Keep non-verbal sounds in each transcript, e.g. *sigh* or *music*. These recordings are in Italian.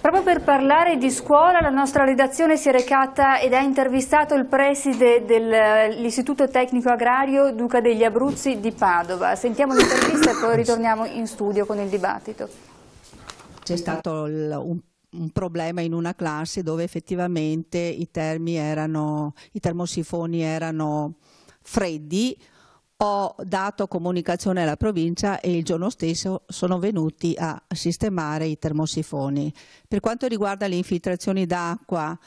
Proprio per parlare di scuola la nostra redazione si è recata ed ha intervistato il preside dell'Istituto eh, Tecnico Agrario Duca degli Abruzzi di Padova. Sentiamo l'intervista e poi ritorniamo in studio con il dibattito. C'è stato un un problema in una classe dove effettivamente i, erano, i termosifoni erano freddi ho dato comunicazione alla provincia e il giorno stesso sono venuti a sistemare i termosifoni. Per quanto riguarda le infiltrazioni d'acqua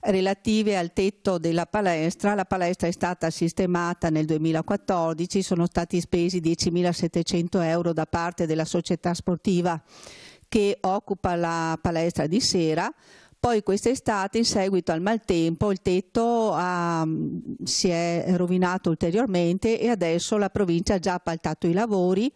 relative al tetto della palestra, la palestra è stata sistemata nel 2014, sono stati spesi 10.700 euro da parte della società sportiva che occupa la palestra di sera, poi quest'estate, in seguito al maltempo, il tetto ha, ehm, si è rovinato ulteriormente e adesso la provincia ha già appaltato i lavori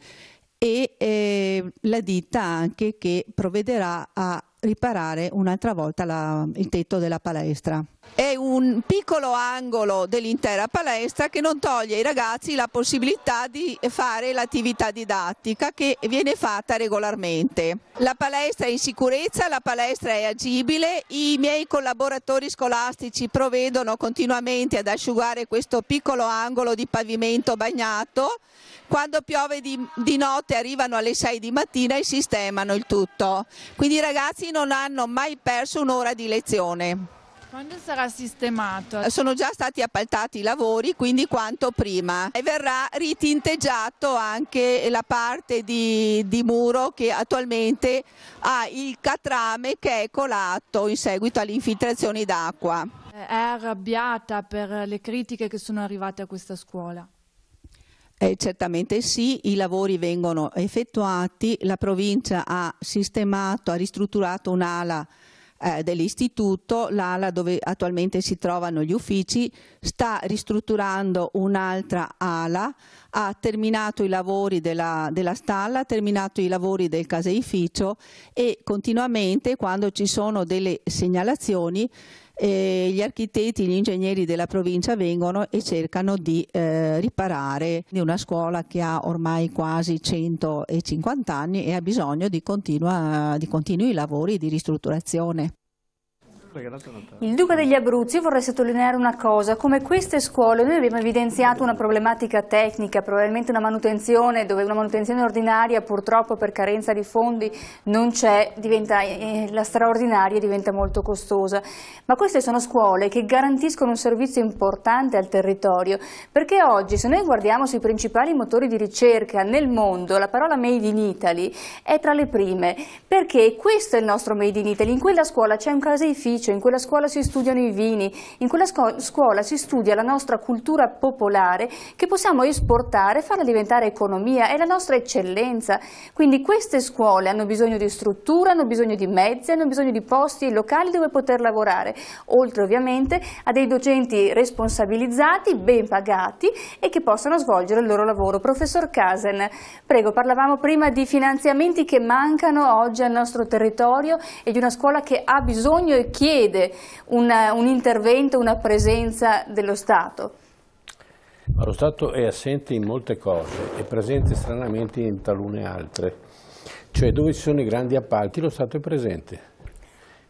e eh, la ditta anche che provvederà a riparare un'altra volta la, il tetto della palestra è un piccolo angolo dell'intera palestra che non toglie ai ragazzi la possibilità di fare l'attività didattica che viene fatta regolarmente. La palestra è in sicurezza, la palestra è agibile, i miei collaboratori scolastici provvedono continuamente ad asciugare questo piccolo angolo di pavimento bagnato, quando piove di, di notte arrivano alle 6 di mattina e sistemano il tutto. Quindi i ragazzi non hanno mai perso un'ora di lezione. Quando sarà sistemato? Eh, sono già stati appaltati i lavori, quindi quanto prima. E verrà ritinteggiato anche la parte di, di muro che attualmente ha il catrame che è colato in seguito alle infiltrazioni d'acqua. Eh, è arrabbiata per le critiche che sono arrivate a questa scuola? Eh, certamente sì, i lavori vengono effettuati, la provincia ha sistemato, ha ristrutturato un'ala eh, dell'istituto, l'ala dove attualmente si trovano gli uffici, sta ristrutturando un'altra ala, ha terminato i lavori della, della stalla, ha terminato i lavori del caseificio e continuamente quando ci sono delle segnalazioni eh, gli architetti, gli ingegneri della provincia vengono e cercano di eh, riparare di una scuola che ha ormai quasi 150 anni e ha bisogno di, continua, di continui lavori di ristrutturazione. Il Duca degli Abruzzi vorrei sottolineare una cosa, come queste scuole noi abbiamo evidenziato una problematica tecnica, probabilmente una manutenzione dove una manutenzione ordinaria purtroppo per carenza di fondi non c'è, eh, la straordinaria diventa molto costosa, ma queste sono scuole che garantiscono un servizio importante al territorio, perché oggi se noi guardiamo sui principali motori di ricerca nel mondo la parola Made in Italy è tra le prime, perché questo è il nostro Made in Italy, in quella scuola c'è un caseificio dice in quella scuola si studiano i vini, in quella scuola si studia la nostra cultura popolare che possiamo esportare, farla diventare economia, è la nostra eccellenza. Quindi queste scuole hanno bisogno di struttura, hanno bisogno di mezzi, hanno bisogno di posti e locali dove poter lavorare, oltre ovviamente a dei docenti responsabilizzati, ben pagati e che possano svolgere il loro lavoro. Professor Casen, prego, parlavamo prima di finanziamenti che mancano oggi al nostro territorio e di una scuola che ha bisogno e chiede richiede una, un intervento, una presenza dello Stato? Ma lo Stato è assente in molte cose, è presente stranamente in talune altre. Cioè dove ci sono i grandi appalti lo Stato è presente.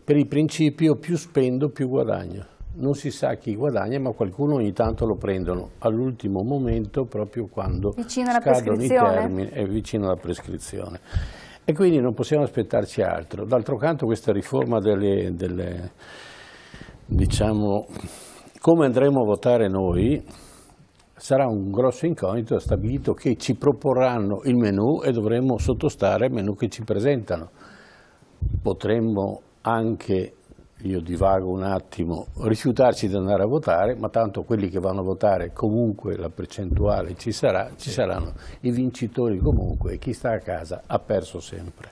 Per il principio più spendo più guadagno. Non si sa chi guadagna ma qualcuno ogni tanto lo prendono all'ultimo momento proprio quando vicino scadono i termini, è vicino alla prescrizione. E quindi non possiamo aspettarci altro. D'altro canto questa riforma delle, delle diciamo, come andremo a votare noi, sarà un grosso incognito ha stabilito che ci proporranno il menù e dovremo sottostare al menù che ci presentano. Potremmo anche io divago un attimo, rifiutarci di andare a votare, ma tanto quelli che vanno a votare comunque la percentuale ci sarà, ci saranno i vincitori comunque e chi sta a casa ha perso sempre.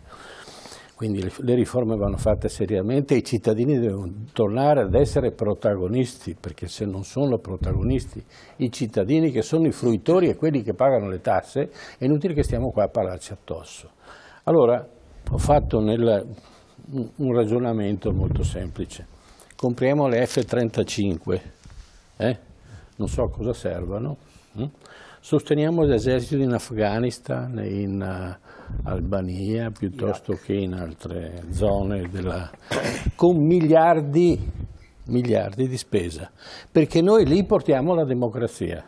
Quindi le, le riforme vanno fatte seriamente e i cittadini devono tornare ad essere protagonisti, perché se non sono protagonisti i cittadini che sono i fruitori e quelli che pagano le tasse, è inutile che stiamo qua a parlarci addosso. Allora, ho fatto nel un ragionamento molto semplice. Compriamo le F-35, eh? non so a cosa servono, hm? Mm? sosteniamo l'esercito in Afghanistan, in eh, Albania, piuttosto Iraq. che in altre zone, della... *coughs* con miliardi, miliardi di spesa, perché noi lì portiamo la democrazia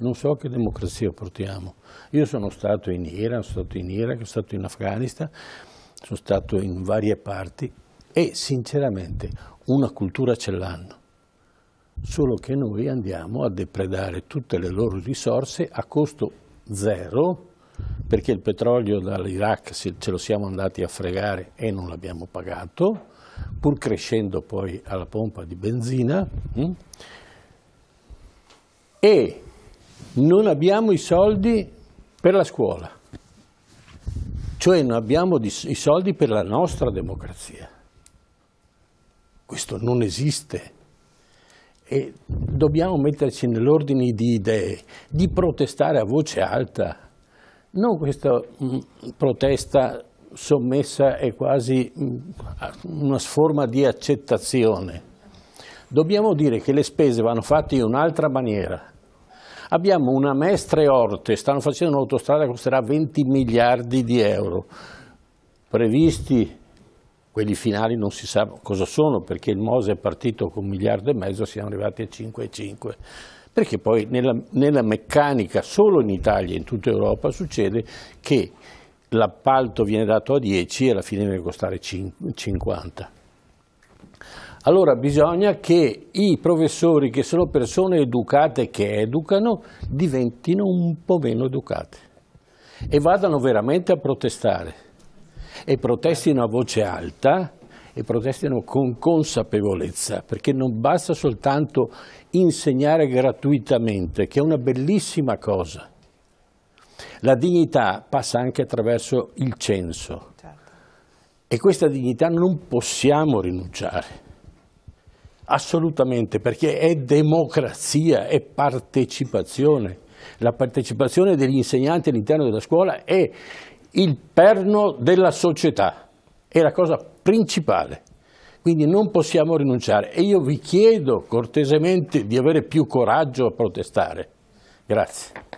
non so che democrazia portiamo. Io sono stato in Iran, sono stato in Iraq, sono stato in Afghanistan, sono stato in varie parti e sinceramente una cultura ce l'hanno, solo che noi andiamo a depredare tutte le loro risorse a costo zero, perché il petrolio dall'Iraq ce lo siamo andati a fregare e non l'abbiamo pagato, pur crescendo poi alla pompa di benzina, hm? e non abbiamo i soldi per la scuola. Cioè non abbiamo i soldi per la nostra democrazia. Questo non esiste. E dobbiamo metterci nell'ordine di idee, di protestare a voce alta, non questa mm, protesta sommessa e quasi mm, una forma di accettazione. Dobbiamo dire che le spese vanno fatte in un'altra maniera, Abbiamo una Mestre Orte, stanno facendo un'autostrada che costerà 20 miliardi di euro, previsti quelli finali non si sa cosa sono perché il Mose è partito con un miliardo e mezzo, siamo arrivati a 5,5 perché poi nella, nella, meccanica solo in Italia e in tutta Europa succede che l'appalto viene dato a 10 e alla fine deve costare 50. Allora bisogna che i professori, che sono persone educate che educano, diventino un po' meno educate e vadano veramente a protestare e protestino a voce alta e protestino con consapevolezza, perché non basta soltanto insegnare gratuitamente, che è una bellissima cosa. La dignità passa anche attraverso il censo certo. e questa dignità non possiamo rinunciare. Assolutamente, perché è democrazia, è partecipazione. La partecipazione degli insegnanti all'interno della scuola è il perno della società, è la cosa principale. Quindi non possiamo rinunciare e io vi chiedo cortesemente di avere più coraggio a protestare. Grazie.